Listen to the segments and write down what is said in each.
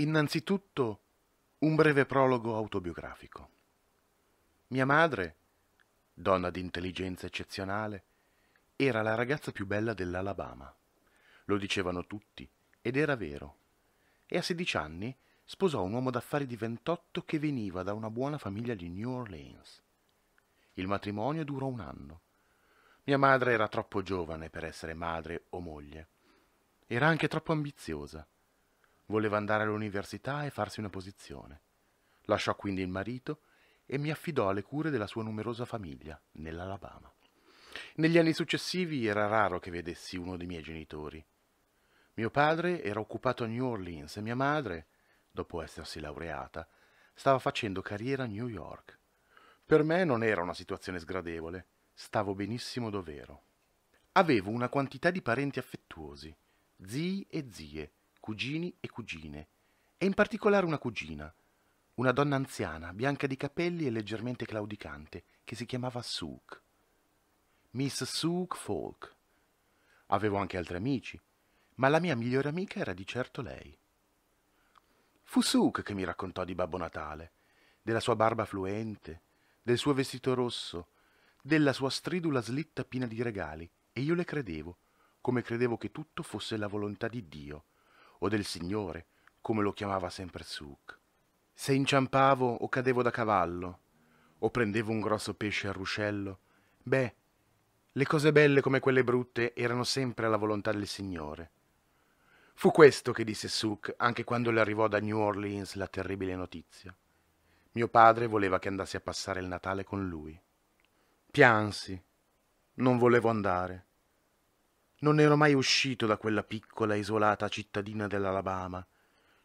Innanzitutto un breve prologo autobiografico. Mia madre, donna di intelligenza eccezionale, era la ragazza più bella dell'Alabama. Lo dicevano tutti ed era vero. E a 16 anni sposò un uomo d'affari di 28 che veniva da una buona famiglia di New Orleans. Il matrimonio durò un anno. Mia madre era troppo giovane per essere madre o moglie. Era anche troppo ambiziosa Voleva andare all'università e farsi una posizione. Lasciò quindi il marito e mi affidò alle cure della sua numerosa famiglia nell'Alabama. Negli anni successivi era raro che vedessi uno dei miei genitori. Mio padre era occupato a New Orleans e mia madre, dopo essersi laureata, stava facendo carriera a New York. Per me non era una situazione sgradevole, stavo benissimo dov'ero. Avevo una quantità di parenti affettuosi, zii e zie, cugini e cugine, e in particolare una cugina, una donna anziana, bianca di capelli e leggermente claudicante, che si chiamava Suk. Miss Suk Folk. Avevo anche altri amici, ma la mia migliore amica era di certo lei. Fu Suk che mi raccontò di Babbo Natale, della sua barba fluente, del suo vestito rosso, della sua stridula slitta piena di regali, e io le credevo, come credevo che tutto fosse la volontà di Dio, o del Signore, come lo chiamava sempre Suk. Se inciampavo o cadevo da cavallo, o prendevo un grosso pesce al ruscello, beh, le cose belle come quelle brutte erano sempre alla volontà del Signore. Fu questo che disse Suk anche quando le arrivò da New Orleans la terribile notizia. Mio padre voleva che andassi a passare il Natale con lui. Piansi. Non volevo andare. Non ero mai uscito da quella piccola isolata cittadina dell'Alabama,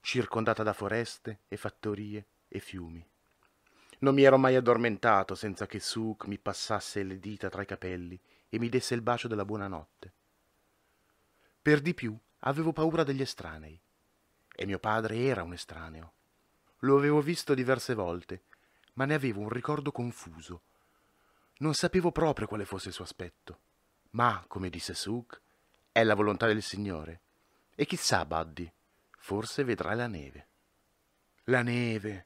circondata da foreste e fattorie e fiumi. Non mi ero mai addormentato senza che Suk mi passasse le dita tra i capelli e mi desse il bacio della buonanotte. Per di più avevo paura degli estranei. E mio padre era un estraneo. Lo avevo visto diverse volte, ma ne avevo un ricordo confuso. Non sapevo proprio quale fosse il suo aspetto. Ma, come disse Suk, è la volontà del Signore. E chissà, Buddy, forse vedrai la neve. La neve.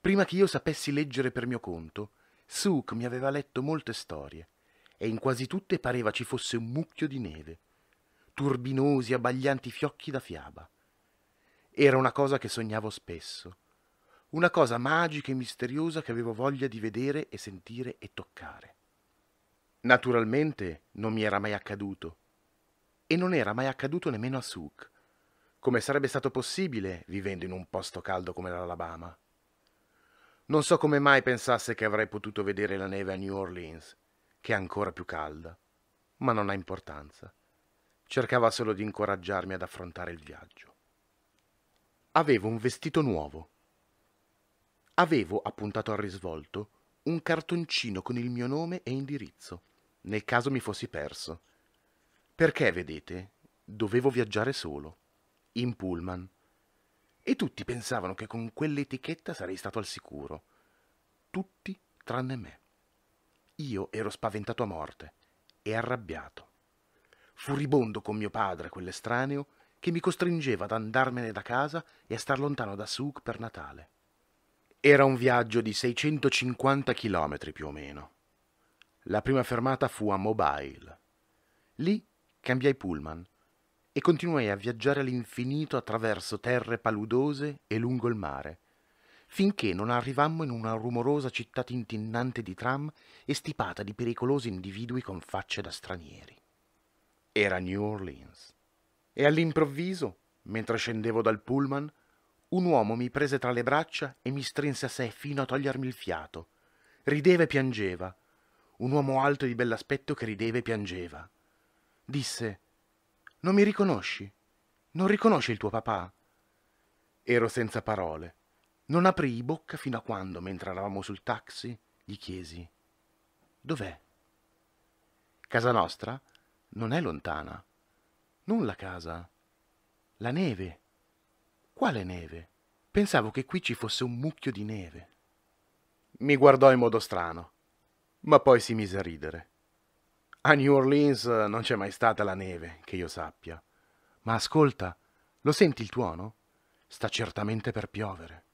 Prima che io sapessi leggere per mio conto, Suk mi aveva letto molte storie, e in quasi tutte pareva ci fosse un mucchio di neve, turbinosi, abbaglianti fiocchi da fiaba. Era una cosa che sognavo spesso, una cosa magica e misteriosa che avevo voglia di vedere e sentire e toccare. Naturalmente non mi era mai accaduto, e non era mai accaduto nemmeno a Souk. Come sarebbe stato possibile vivendo in un posto caldo come l'Alabama? Non so come mai pensasse che avrei potuto vedere la neve a New Orleans, che è ancora più calda, ma non ha importanza. Cercava solo di incoraggiarmi ad affrontare il viaggio. Avevo un vestito nuovo. Avevo appuntato al risvolto un cartoncino con il mio nome e indirizzo, nel caso mi fossi perso perché, vedete, dovevo viaggiare solo, in pullman. E tutti pensavano che con quell'etichetta sarei stato al sicuro. Tutti tranne me. Io ero spaventato a morte e arrabbiato. Furibondo con mio padre, quell'estraneo, che mi costringeva ad andarmene da casa e a star lontano da Suk per Natale. Era un viaggio di 650 chilometri più o meno. La prima fermata fu a Mobile. Lì Cambiai pullman e continuai a viaggiare all'infinito attraverso terre paludose e lungo il mare, finché non arrivammo in una rumorosa città tintinnante di tram e stipata di pericolosi individui con facce da stranieri. Era New Orleans. E all'improvviso, mentre scendevo dal pullman, un uomo mi prese tra le braccia e mi strinse a sé fino a togliermi il fiato. Rideva e piangeva. Un uomo alto e di bell'aspetto che rideva e piangeva disse Non mi riconosci? Non riconosci il tuo papà? Ero senza parole. Non aprii bocca fino a quando, mentre eravamo sul taxi, gli chiesi Dov'è? Casa nostra non è lontana. Non la casa. La neve. Quale neve? Pensavo che qui ci fosse un mucchio di neve. Mi guardò in modo strano, ma poi si mise a ridere. A New Orleans eh, non c'è mai stata la neve, che io sappia. Ma ascolta, lo senti il tuono? Sta certamente per piovere.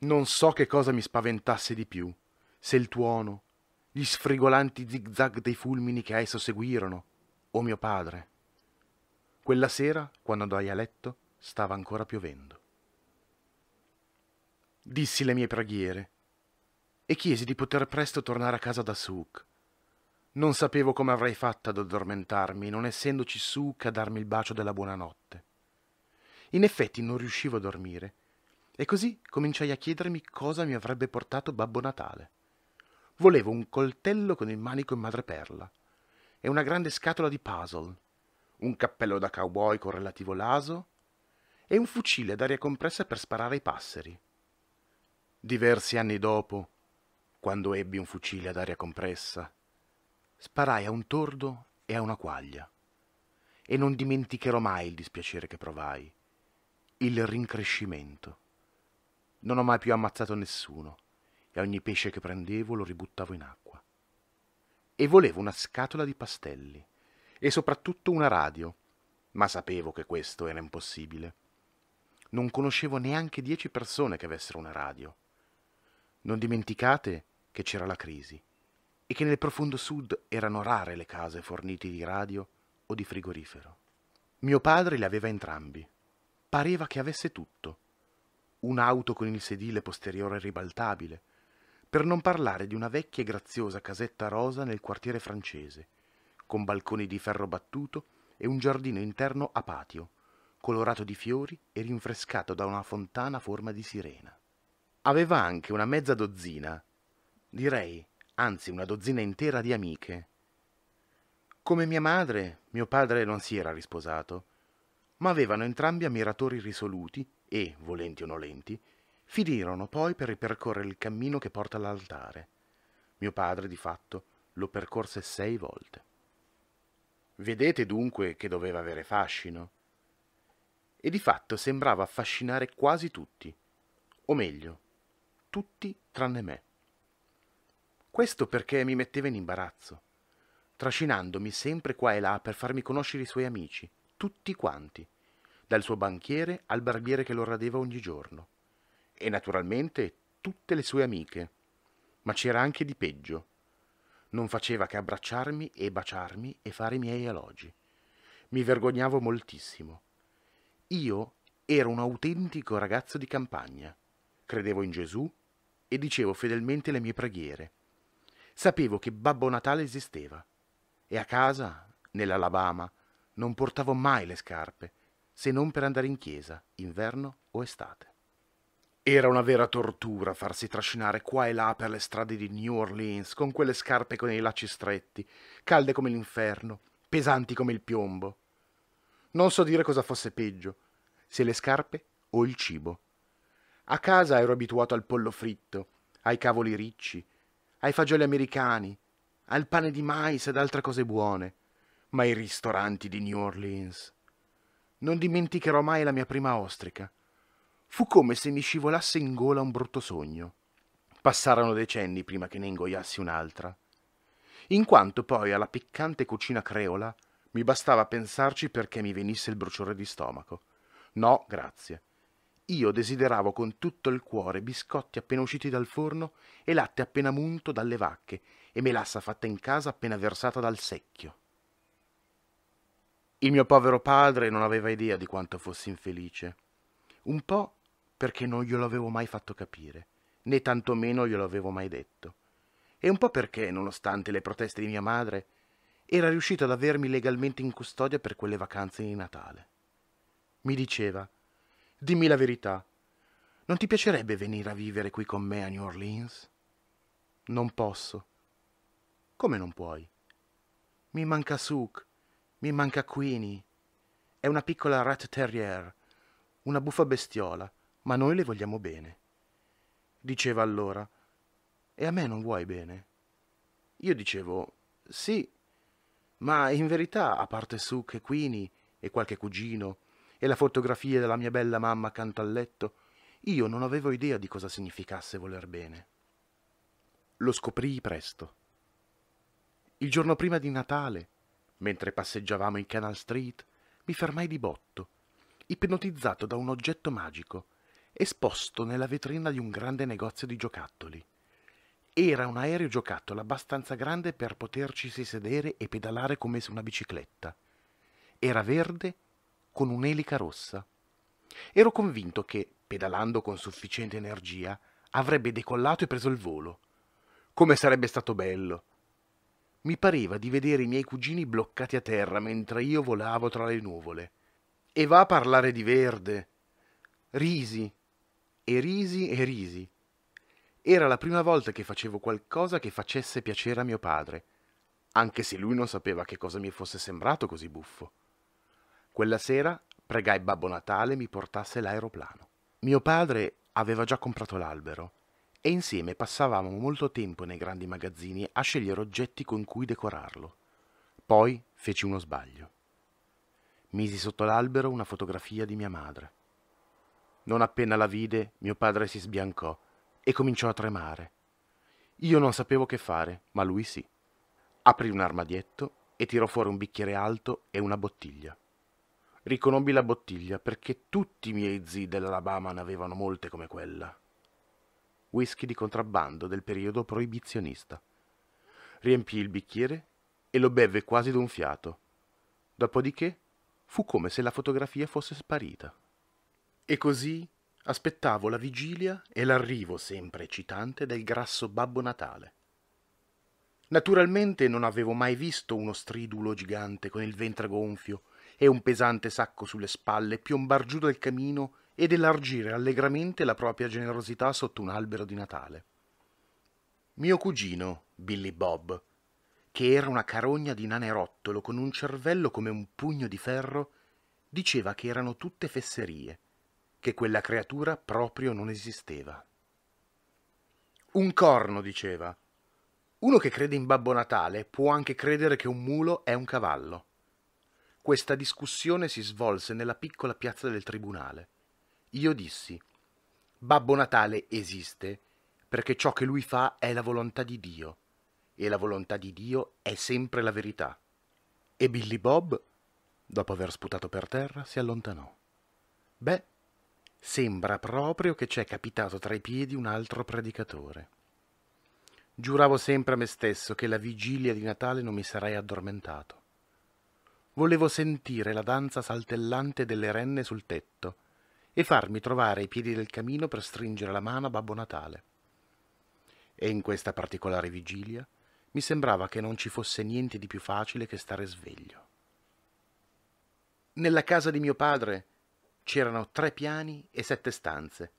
Non so che cosa mi spaventasse di più, se il tuono, gli sfrigolanti zigzag dei fulmini che a esso seguirono, o mio padre. Quella sera, quando andai a letto, stava ancora piovendo. Dissi le mie preghiere e chiesi di poter presto tornare a casa da Souk non sapevo come avrei fatto ad addormentarmi, non essendoci Suc a darmi il bacio della buonanotte. In effetti non riuscivo a dormire, e così cominciai a chiedermi cosa mi avrebbe portato Babbo Natale. Volevo un coltello con il manico in madreperla, e una grande scatola di puzzle, un cappello da cowboy con relativo laso, e un fucile ad aria compressa per sparare ai passeri. Diversi anni dopo, quando ebbi un fucile ad aria compressa, Sparai a un tordo e a una quaglia. E non dimenticherò mai il dispiacere che provai, il rincrescimento. Non ho mai più ammazzato nessuno e ogni pesce che prendevo lo ributtavo in acqua. E volevo una scatola di pastelli e soprattutto una radio, ma sapevo che questo era impossibile. Non conoscevo neanche dieci persone che avessero una radio. Non dimenticate che c'era la crisi e che nel profondo sud erano rare le case fornite di radio o di frigorifero. Mio padre li aveva entrambi. Pareva che avesse tutto. Un'auto con il sedile posteriore ribaltabile, per non parlare di una vecchia e graziosa casetta rosa nel quartiere francese, con balconi di ferro battuto e un giardino interno a patio, colorato di fiori e rinfrescato da una fontana a forma di sirena. Aveva anche una mezza dozzina, direi anzi una dozzina intera di amiche. Come mia madre, mio padre non si era risposato, ma avevano entrambi ammiratori risoluti e, volenti o nolenti, finirono poi per ripercorrere il cammino che porta all'altare. Mio padre, di fatto, lo percorse sei volte. Vedete dunque che doveva avere fascino. E di fatto sembrava affascinare quasi tutti, o meglio, tutti tranne me. Questo perché mi metteva in imbarazzo, trascinandomi sempre qua e là per farmi conoscere i suoi amici, tutti quanti, dal suo banchiere al barbiere che lo radeva ogni giorno. E naturalmente tutte le sue amiche. Ma c'era anche di peggio. Non faceva che abbracciarmi e baciarmi e fare i miei elogi. Mi vergognavo moltissimo. Io ero un autentico ragazzo di campagna. Credevo in Gesù e dicevo fedelmente le mie preghiere Sapevo che Babbo Natale esisteva e a casa, nell'Alabama, non portavo mai le scarpe, se non per andare in chiesa, inverno o estate. Era una vera tortura farsi trascinare qua e là per le strade di New Orleans con quelle scarpe con i lacci stretti, calde come l'inferno, pesanti come il piombo. Non so dire cosa fosse peggio, se le scarpe o il cibo. A casa ero abituato al pollo fritto, ai cavoli ricci, ai fagioli americani, al pane di mais ed altre cose buone, ma ai ristoranti di New Orleans. Non dimenticherò mai la mia prima ostrica. Fu come se mi scivolasse in gola un brutto sogno. Passarono decenni prima che ne ingoiassi un'altra. In quanto poi alla piccante cucina creola mi bastava pensarci perché mi venisse il bruciore di stomaco. No, grazie. Io desideravo con tutto il cuore biscotti appena usciti dal forno e latte appena munto dalle vacche e melassa fatta in casa appena versata dal secchio. Il mio povero padre non aveva idea di quanto fossi infelice. Un po' perché non glielo avevo mai fatto capire, né tantomeno glielo avevo mai detto. E un po' perché, nonostante le proteste di mia madre, era riuscito ad avermi legalmente in custodia per quelle vacanze di Natale. Mi diceva Dimmi la verità. Non ti piacerebbe venire a vivere qui con me a New Orleans? Non posso. Come non puoi? Mi manca Suk, mi manca Queenie. È una piccola rat terrier, una buffa bestiola, ma noi le vogliamo bene. Diceva allora, e a me non vuoi bene? Io dicevo, sì, ma in verità, a parte Suk e Queenie e qualche cugino, e la fotografia della mia bella mamma accanto al letto, io non avevo idea di cosa significasse voler bene. Lo scoprii presto. Il giorno prima di Natale, mentre passeggiavamo in Canal Street, mi fermai di botto, ipnotizzato da un oggetto magico, esposto nella vetrina di un grande negozio di giocattoli. Era un aereo giocattolo abbastanza grande per potercisi sedere e pedalare come su una bicicletta. Era verde con un'elica rossa. Ero convinto che, pedalando con sufficiente energia, avrebbe decollato e preso il volo. Come sarebbe stato bello! Mi pareva di vedere i miei cugini bloccati a terra mentre io volavo tra le nuvole. E va a parlare di verde. Risi. E risi e risi. Era la prima volta che facevo qualcosa che facesse piacere a mio padre, anche se lui non sapeva che cosa mi fosse sembrato così buffo. Quella sera pregai Babbo Natale mi portasse l'aeroplano. Mio padre aveva già comprato l'albero e insieme passavamo molto tempo nei grandi magazzini a scegliere oggetti con cui decorarlo. Poi feci uno sbaglio. Misi sotto l'albero una fotografia di mia madre. Non appena la vide, mio padre si sbiancò e cominciò a tremare. Io non sapevo che fare, ma lui sì. Aprì un armadietto e tirò fuori un bicchiere alto e una bottiglia. Riconobbi la bottiglia perché tutti i miei zii dell'Alabama ne avevano molte come quella. Whisky di contrabbando del periodo proibizionista. Riempì il bicchiere e lo bevve quasi d'un fiato. Dopodiché fu come se la fotografia fosse sparita. E così aspettavo la vigilia e l'arrivo sempre eccitante del grasso Babbo Natale. Naturalmente non avevo mai visto uno stridulo gigante con il ventre gonfio e un pesante sacco sulle spalle piombar giù dal camino ed elargire allegramente la propria generosità sotto un albero di Natale. Mio cugino, Billy Bob, che era una carogna di nanerottolo con un cervello come un pugno di ferro, diceva che erano tutte fesserie, che quella creatura proprio non esisteva. Un corno, diceva. Uno che crede in Babbo Natale può anche credere che un mulo è un cavallo. Questa discussione si svolse nella piccola piazza del tribunale. Io dissi, Babbo Natale esiste perché ciò che lui fa è la volontà di Dio e la volontà di Dio è sempre la verità. E Billy Bob, dopo aver sputato per terra, si allontanò. Beh, sembra proprio che ci è capitato tra i piedi un altro predicatore. Giuravo sempre a me stesso che la vigilia di Natale non mi sarei addormentato. Volevo sentire la danza saltellante delle renne sul tetto e farmi trovare ai piedi del camino per stringere la mano a Babbo Natale. E in questa particolare vigilia mi sembrava che non ci fosse niente di più facile che stare sveglio. Nella casa di mio padre c'erano tre piani e sette stanze,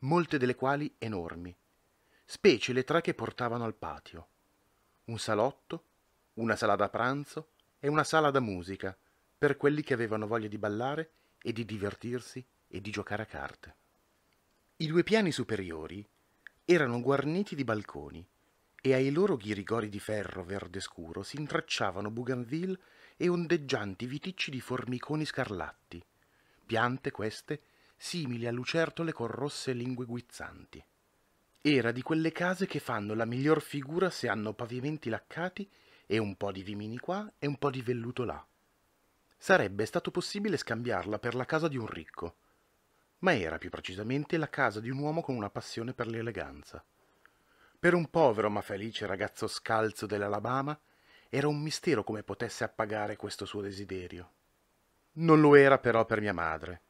molte delle quali enormi, specie le tre che portavano al patio, un salotto, una sala da pranzo e una sala da musica per quelli che avevano voglia di ballare e di divertirsi e di giocare a carte. I due piani superiori erano guarniti di balconi e ai loro ghirigori di ferro verde scuro si intrecciavano bougainville e ondeggianti viticci di formiconi scarlatti, piante queste simili a lucertole con rosse lingue guizzanti. Era di quelle case che fanno la miglior figura se hanno pavimenti laccati e un po' di vimini qua e un po' di velluto là. Sarebbe stato possibile scambiarla per la casa di un ricco, ma era più precisamente la casa di un uomo con una passione per l'eleganza. Per un povero ma felice ragazzo scalzo dell'Alabama era un mistero come potesse appagare questo suo desiderio. Non lo era però per mia madre,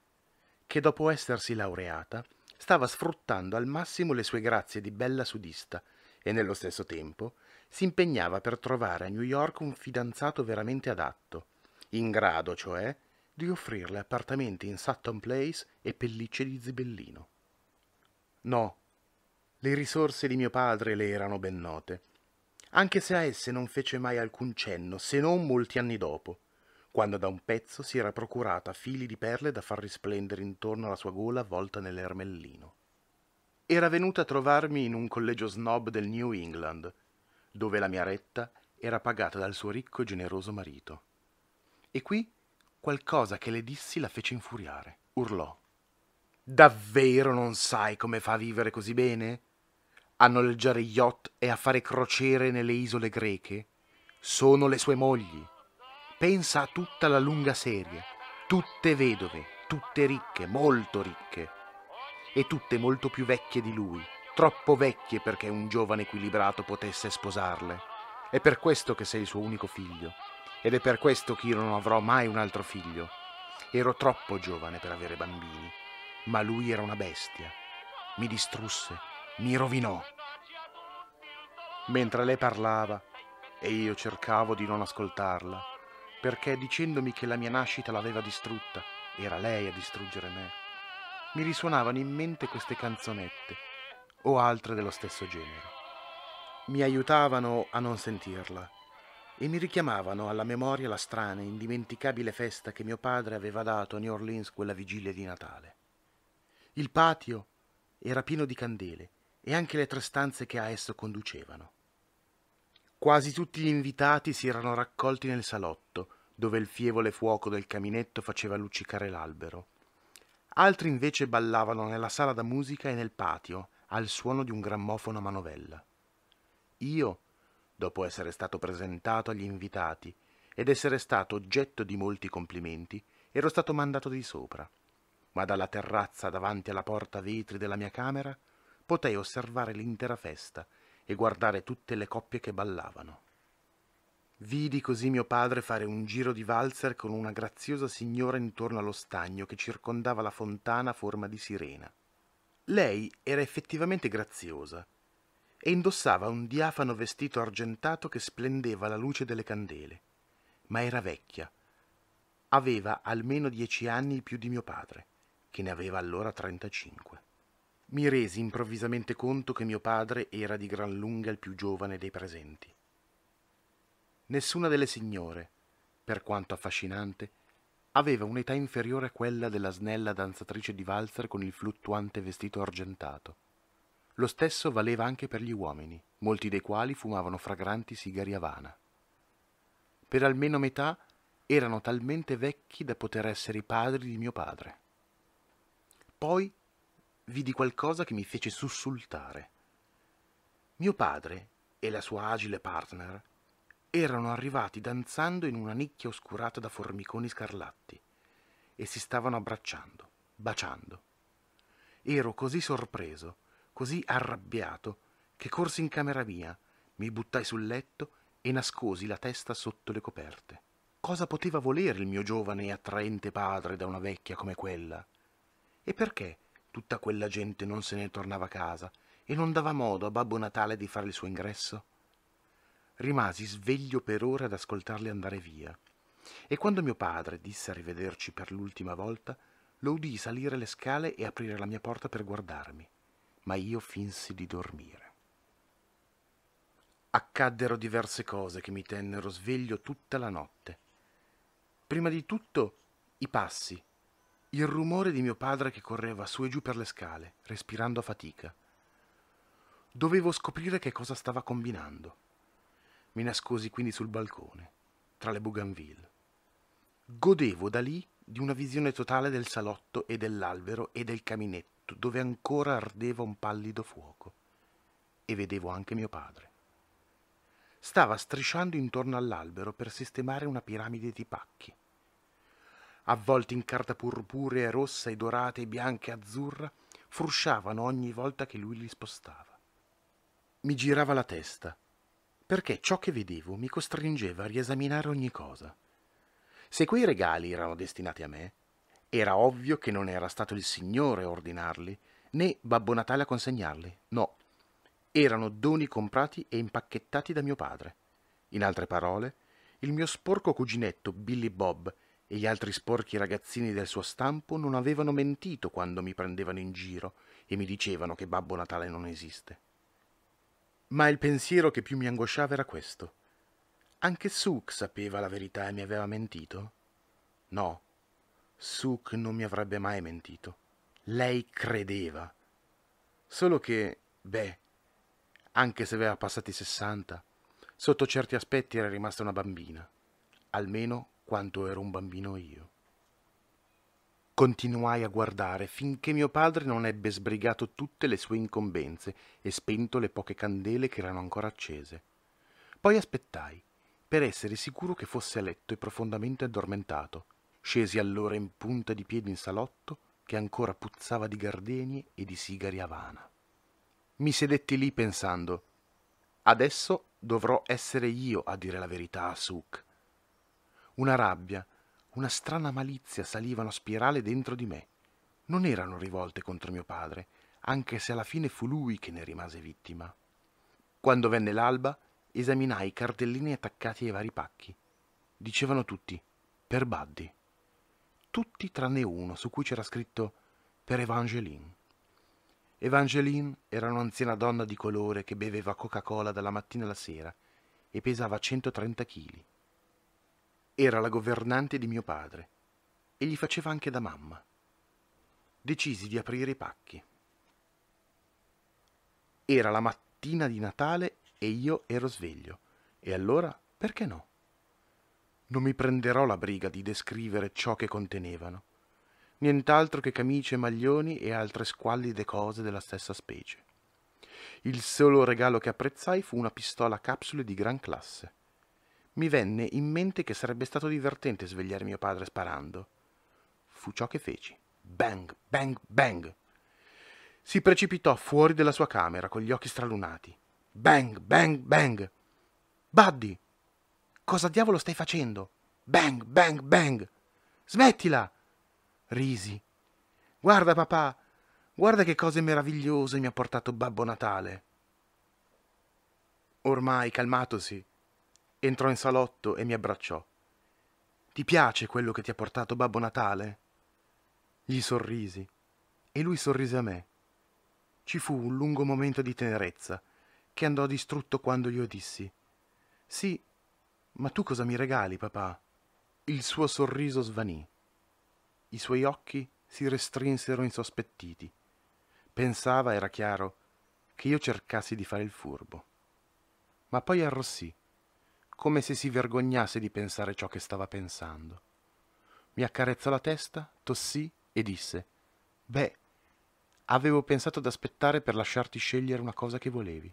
che dopo essersi laureata stava sfruttando al massimo le sue grazie di bella sudista e nello stesso tempo si impegnava per trovare a New York un fidanzato veramente adatto, in grado, cioè, di offrirle appartamenti in Sutton Place e pellicce di zibellino. No, le risorse di mio padre le erano ben note, anche se a esse non fece mai alcun cenno, se non molti anni dopo, quando da un pezzo si era procurata fili di perle da far risplendere intorno alla sua gola avvolta nell'ermellino. Era venuta a trovarmi in un collegio snob del New England, dove la mia retta era pagata dal suo ricco e generoso marito. E qui qualcosa che le dissi la fece infuriare. Urlò. Davvero non sai come fa a vivere così bene? A noleggiare yacht e a fare crociere nelle isole greche? Sono le sue mogli. Pensa a tutta la lunga serie, tutte vedove, tutte ricche, molto ricche, e tutte molto più vecchie di lui, troppo vecchie perché un giovane equilibrato potesse sposarle. È per questo che sei il suo unico figlio, ed è per questo che io non avrò mai un altro figlio. Ero troppo giovane per avere bambini, ma lui era una bestia. Mi distrusse, mi rovinò. Mentre lei parlava, e io cercavo di non ascoltarla, perché dicendomi che la mia nascita l'aveva distrutta, era lei a distruggere me, mi risuonavano in mente queste canzonette o altre dello stesso genere. Mi aiutavano a non sentirla e mi richiamavano alla memoria la strana e indimenticabile festa che mio padre aveva dato a New Orleans quella vigilia di Natale. Il patio era pieno di candele e anche le tre stanze che a esso conducevano. Quasi tutti gli invitati si erano raccolti nel salotto, dove il fievole fuoco del caminetto faceva luccicare l'albero. Altri invece ballavano nella sala da musica e nel patio, al suono di un grammofono a manovella. Io, dopo essere stato presentato agli invitati ed essere stato oggetto di molti complimenti, ero stato mandato di sopra, ma dalla terrazza davanti alla porta vetri della mia camera potei osservare l'intera festa e guardare tutte le coppie che ballavano. Vidi così mio padre fare un giro di valzer con una graziosa signora intorno allo stagno che circondava la fontana a forma di sirena. Lei era effettivamente graziosa e indossava un diafano vestito argentato che splendeva alla luce delle candele, ma era vecchia. Aveva almeno dieci anni più di mio padre, che ne aveva allora trentacinque. Mi resi improvvisamente conto che mio padre era di gran lunga il più giovane dei presenti. Nessuna delle signore, per quanto affascinante, Aveva un'età inferiore a quella della snella danzatrice di valzer con il fluttuante vestito argentato. Lo stesso valeva anche per gli uomini, molti dei quali fumavano fragranti sigari avana. Per almeno metà erano talmente vecchi da poter essere i padri di mio padre. Poi vidi qualcosa che mi fece sussultare. Mio padre e la sua agile partner erano arrivati danzando in una nicchia oscurata da formiconi scarlatti e si stavano abbracciando, baciando. Ero così sorpreso, così arrabbiato, che corsi in camera mia, mi buttai sul letto e nascosi la testa sotto le coperte. Cosa poteva volere il mio giovane e attraente padre da una vecchia come quella? E perché tutta quella gente non se ne tornava a casa e non dava modo a Babbo Natale di fare il suo ingresso? Rimasi sveglio per ore ad ascoltarli andare via. E quando mio padre disse arrivederci per l'ultima volta, lo udii salire le scale e aprire la mia porta per guardarmi, ma io finsi di dormire. Accaddero diverse cose che mi tennero sveglio tutta la notte. Prima di tutto i passi, il rumore di mio padre che correva su e giù per le scale, respirando a fatica. Dovevo scoprire che cosa stava combinando. Mi nascosi quindi sul balcone, tra le bougainville. Godevo da lì di una visione totale del salotto e dell'albero e del caminetto, dove ancora ardeva un pallido fuoco, e vedevo anche mio padre. Stava strisciando intorno all'albero per sistemare una piramide di pacchi. Avvolti in carta purpurea, rossa e dorata e bianca e azzurra, frusciavano ogni volta che lui li spostava. Mi girava la testa perché ciò che vedevo mi costringeva a riesaminare ogni cosa. Se quei regali erano destinati a me, era ovvio che non era stato il Signore a ordinarli, né Babbo Natale a consegnarli, no. Erano doni comprati e impacchettati da mio padre. In altre parole, il mio sporco cuginetto Billy Bob e gli altri sporchi ragazzini del suo stampo non avevano mentito quando mi prendevano in giro e mi dicevano che Babbo Natale non esiste ma il pensiero che più mi angosciava era questo. Anche Suk sapeva la verità e mi aveva mentito? No, Suk non mi avrebbe mai mentito. Lei credeva. Solo che, beh, anche se aveva passati sessanta, sotto certi aspetti era rimasta una bambina, almeno quanto ero un bambino io. Continuai a guardare finché mio padre non ebbe sbrigato tutte le sue incombenze e spento le poche candele che erano ancora accese. Poi aspettai, per essere sicuro che fosse a letto e profondamente addormentato. Scesi allora in punta di piedi in salotto, che ancora puzzava di gardenie e di sigari avana. Mi sedetti lì pensando, adesso dovrò essere io a dire la verità a Suk. Una rabbia, una strana malizia salivano a spirale dentro di me. Non erano rivolte contro mio padre, anche se alla fine fu lui che ne rimase vittima. Quando venne l'alba, esaminai i cartellini attaccati ai vari pacchi. Dicevano tutti per Buddy. Tutti tranne uno su cui c'era scritto per Evangeline. Evangeline era un'anziana donna di colore che beveva Coca-Cola dalla mattina alla sera e pesava 130 kg. Era la governante di mio padre e gli faceva anche da mamma. Decisi di aprire i pacchi. Era la mattina di Natale e io ero sveglio. E allora perché no? Non mi prenderò la briga di descrivere ciò che contenevano. Nient'altro che camicie, maglioni e altre squallide cose della stessa specie. Il solo regalo che apprezzai fu una pistola a capsule di gran classe mi venne in mente che sarebbe stato divertente svegliare mio padre sparando. Fu ciò che feci. Bang, bang, bang. Si precipitò fuori della sua camera con gli occhi stralunati. Bang, bang, bang. Buddy, cosa diavolo stai facendo? Bang, bang, bang. Smettila. Risi. Guarda papà, guarda che cose meravigliose mi ha portato Babbo Natale. Ormai calmatosi, Entrò in salotto e mi abbracciò. Ti piace quello che ti ha portato Babbo Natale? Gli sorrisi e lui sorrise a me. Ci fu un lungo momento di tenerezza che andò distrutto quando io dissi Sì, ma tu cosa mi regali, papà? Il suo sorriso svanì. I suoi occhi si restrinsero insospettiti. Pensava, era chiaro, che io cercassi di fare il furbo. Ma poi arrossì come se si vergognasse di pensare ciò che stava pensando. Mi accarezzò la testa, tossì e disse Beh, avevo pensato ad aspettare per lasciarti scegliere una cosa che volevi.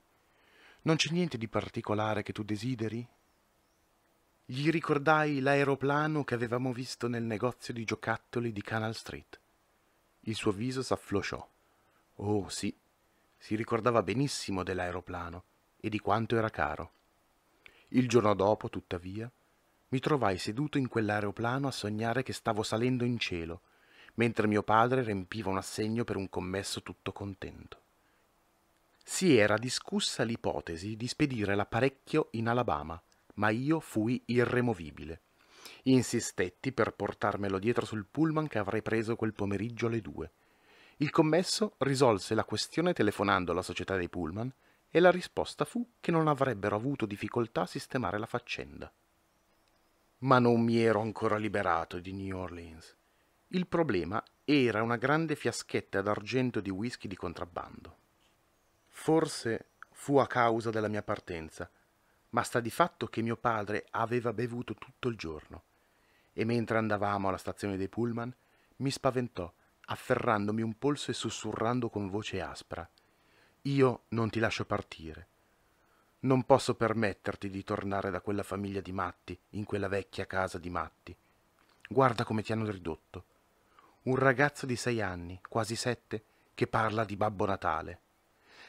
Non c'è niente di particolare che tu desideri? Gli ricordai l'aeroplano che avevamo visto nel negozio di giocattoli di Canal Street. Il suo viso s'afflosciò. Oh sì, si ricordava benissimo dell'aeroplano e di quanto era caro. Il giorno dopo, tuttavia, mi trovai seduto in quell'aeroplano a sognare che stavo salendo in cielo, mentre mio padre riempiva un assegno per un commesso tutto contento. Si era discussa l'ipotesi di spedire l'apparecchio in Alabama, ma io fui irremovibile. Insistetti per portarmelo dietro sul pullman che avrei preso quel pomeriggio alle due. Il commesso risolse la questione telefonando alla società dei pullman e la risposta fu che non avrebbero avuto difficoltà a sistemare la faccenda. Ma non mi ero ancora liberato di New Orleans. Il problema era una grande fiaschetta d'argento di whisky di contrabbando. Forse fu a causa della mia partenza, ma sta di fatto che mio padre aveva bevuto tutto il giorno e mentre andavamo alla stazione dei pullman mi spaventò afferrandomi un polso e sussurrando con voce aspra – io non ti lascio partire. Non posso permetterti di tornare da quella famiglia di matti, in quella vecchia casa di matti. Guarda come ti hanno ridotto. Un ragazzo di sei anni, quasi sette, che parla di Babbo Natale.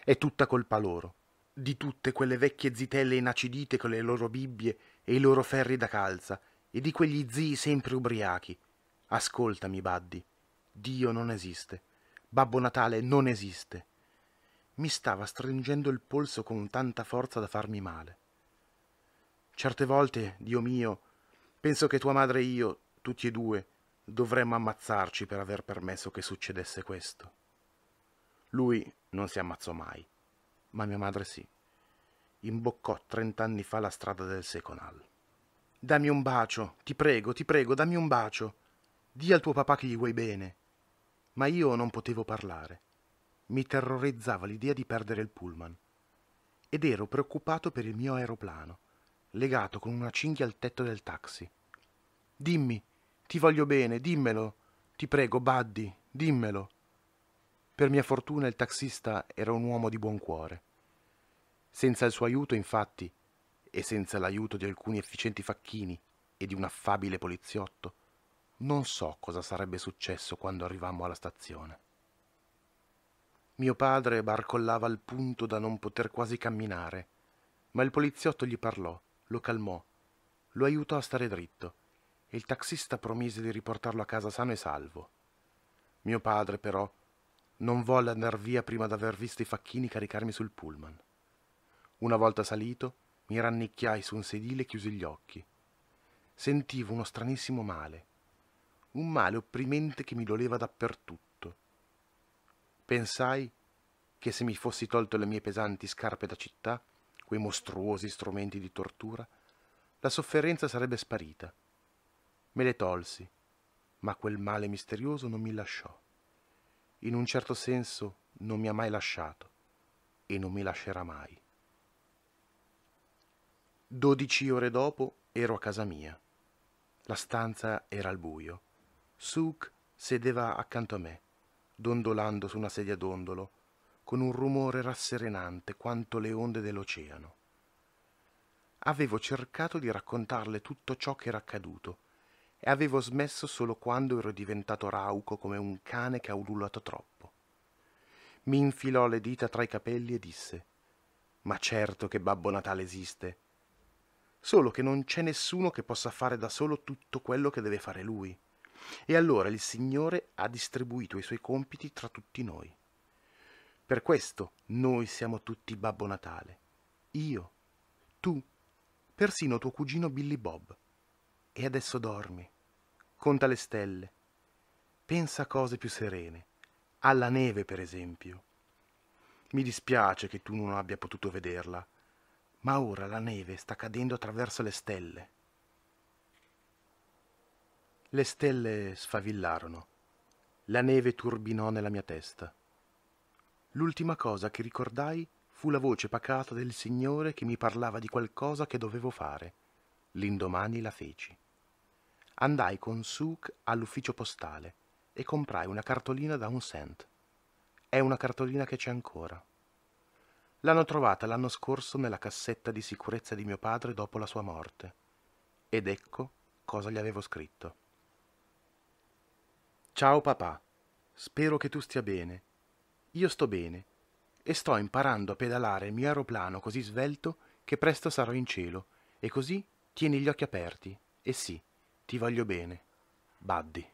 È tutta colpa loro, di tutte quelle vecchie zitelle inacidite con le loro bibbie e i loro ferri da calza, e di quegli zii sempre ubriachi. Ascoltami, Baddi. Dio non esiste. Babbo Natale non esiste mi stava stringendo il polso con tanta forza da farmi male. Certe volte, Dio mio, penso che tua madre e io, tutti e due, dovremmo ammazzarci per aver permesso che succedesse questo. Lui non si ammazzò mai, ma mia madre sì. Imboccò trent'anni fa la strada del Seconal. Dammi un bacio, ti prego, ti prego, dammi un bacio. Dì al tuo papà che gli vuoi bene. Ma io non potevo parlare. Mi terrorizzava l'idea di perdere il pullman. Ed ero preoccupato per il mio aeroplano, legato con una cinghia al tetto del taxi. Dimmi, ti voglio bene, dimmelo. Ti prego, Buddy, dimmelo. Per mia fortuna il taxista era un uomo di buon cuore. Senza il suo aiuto, infatti, e senza l'aiuto di alcuni efficienti facchini e di un affabile poliziotto, non so cosa sarebbe successo quando arrivammo alla stazione. Mio padre barcollava al punto da non poter quasi camminare, ma il poliziotto gli parlò, lo calmò, lo aiutò a stare dritto e il taxista promise di riportarlo a casa sano e salvo. Mio padre, però, non volle andar via prima d'aver visto i facchini caricarmi sul pullman. Una volta salito, mi rannicchiai su un sedile e chiusi gli occhi. Sentivo uno stranissimo male, un male opprimente che mi doleva dappertutto Pensai che se mi fossi tolto le mie pesanti scarpe da città, quei mostruosi strumenti di tortura, la sofferenza sarebbe sparita. Me le tolsi, ma quel male misterioso non mi lasciò. In un certo senso non mi ha mai lasciato e non mi lascerà mai. Dodici ore dopo ero a casa mia. La stanza era al buio. Suk sedeva accanto a me dondolando su una sedia d'ondolo, con un rumore rasserenante quanto le onde dell'oceano. Avevo cercato di raccontarle tutto ciò che era accaduto e avevo smesso solo quando ero diventato rauco come un cane che ha ululato troppo. Mi infilò le dita tra i capelli e disse Ma certo che Babbo Natale esiste. Solo che non c'è nessuno che possa fare da solo tutto quello che deve fare lui. E allora il Signore ha distribuito i suoi compiti tra tutti noi. Per questo noi siamo tutti Babbo Natale. Io, tu, persino tuo cugino Billy Bob. E adesso dormi, conta le stelle, pensa a cose più serene, alla neve per esempio. Mi dispiace che tu non abbia potuto vederla, ma ora la neve sta cadendo attraverso le stelle. Le stelle sfavillarono. La neve turbinò nella mia testa. L'ultima cosa che ricordai fu la voce pacata del Signore che mi parlava di qualcosa che dovevo fare. L'indomani la feci. Andai con Suk all'ufficio postale e comprai una cartolina da un cent. È una cartolina che c'è ancora. L'hanno trovata l'anno scorso nella cassetta di sicurezza di mio padre dopo la sua morte. Ed ecco cosa gli avevo scritto. Ciao papà, spero che tu stia bene. Io sto bene e sto imparando a pedalare il mio aeroplano così svelto che presto sarò in cielo e così tieni gli occhi aperti e sì, ti voglio bene. Buddy.